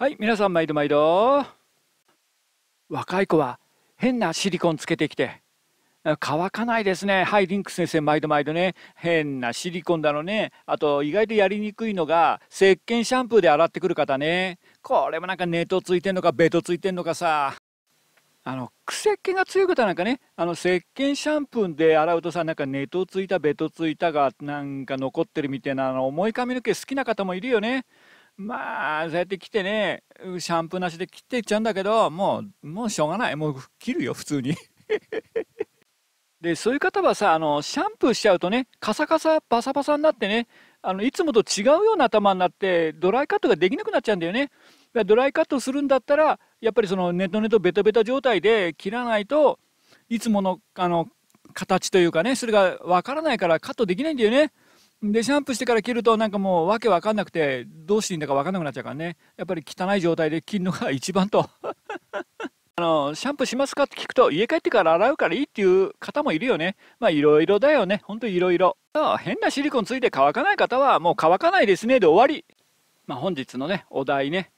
はい皆さん毎度毎度若い子は変なシリコンつけてきて乾かないですねはいリンク先生毎度毎度ね変なシリコンだのねあと意外とやりにくいのが石鹸シャンプーで洗ってくる方ねこれもなんかネットついてんのかベトついてんのかさあのっ鹸が強い方なんかねあの石鹸シャンプーで洗うとさなんかネトついたベトついたがなんか残ってるみたいなあの重い髪の毛好きな方もいるよねまあ、そうやって来てね、シャンプーなしで切っていっちゃうんだけど、もう、もうしょうがない。もう切るよ、普通に。で、そういう方はさ、あの、シャンプーしちゃうとね、カサカサ、バサバサになってね、あの、いつもと違うような頭になって、ドライカットができなくなっちゃうんだよね。だドライカットするんだったら、やっぱりそのネトネトベタベタ状態で切らないといつものあの形というかねそれがわからないからカットできないんだよねでシャンプーしてから切るとなんかもう訳分かんなくてどうしていいんだか分かんなくなっちゃうからねやっぱり汚い状態で切るのが一番と あのシャンプーしますかって聞くと家帰ってから洗うからいいっていう方もいるよねまあいろいろだよねほんといろいろ変なシリコンついて乾かない方はもう乾かないですねで終わりまあ本日のねお題ね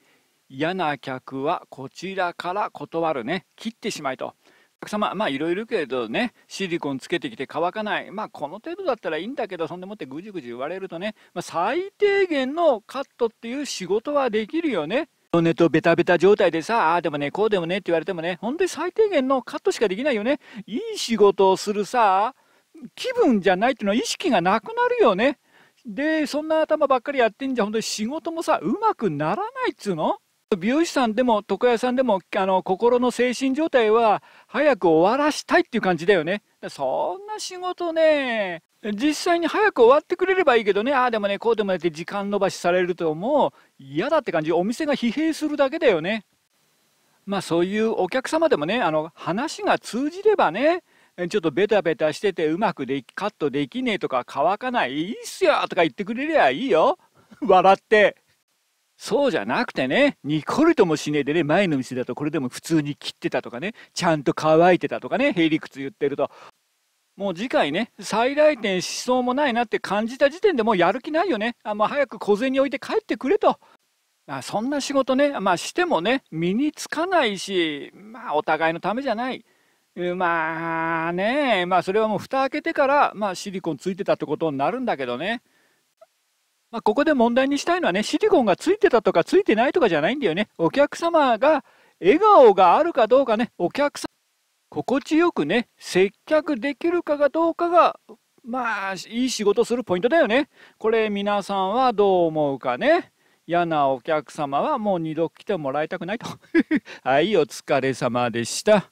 嫌な客はこちらから断るね切ってしまいと客様、まあいろいろけどね、シリコンつけてきて乾かない。まあこの程度だったらいいんだけど、そんでもってぐじぐじ言われるとね、まあ、最低限のカットっていう仕事はできるよね。ネットベタベタ状態でさ、ああでもね、こうでもねって言われてもね、本当に最低限のカットしかできないよね。いい仕事をするさ、気分じゃないっていうのは意識がなくなるよね。で、そんな頭ばっかりやってんじゃ、本当に仕事もさ、うまくならないっつうの美容師さんでも床屋さんでもあの心の精神状態は早く終わらしたいっていう感じだよねそんな仕事ね実際に早く終わってくれればいいけどねああでもねこうでもねって時間延ばしされるともう嫌だって感じお店が疲弊するだけだよねまあそういうお客様でもねあの話が通じればねちょっとベタベタしててうまくでカットできねえとか乾かないいいっすよとか言ってくれりゃいいよ笑って。そうじゃなくてね、ニコリともしねえでね、前の店だとこれでも普通に切ってたとかね、ちゃんと乾いてたとかね、へりくつ言ってると、もう次回ね、再来店しそうもないなって感じた時点でもうやる気ないよね。あもう早く小銭置いて帰ってくれと。まあ、そんな仕事ね、まあ、してもね、身につかないし、まあ、お互いのためじゃない。まあね、まあ、それはもう蓋開けてから、まあ、シリコンついてたってことになるんだけどね。まあ、ここで問題にしたいのはね、シリコンがついてたとかついてないとかじゃないんだよね。お客様が笑顔があるかどうかね、お客様心地よくね、接客できるかがどうかが、まあ、いい仕事するポイントだよね。これ、皆さんはどう思うかね。嫌なお客様はもう二度来てもらいたくないと。はい、お疲れ様でした。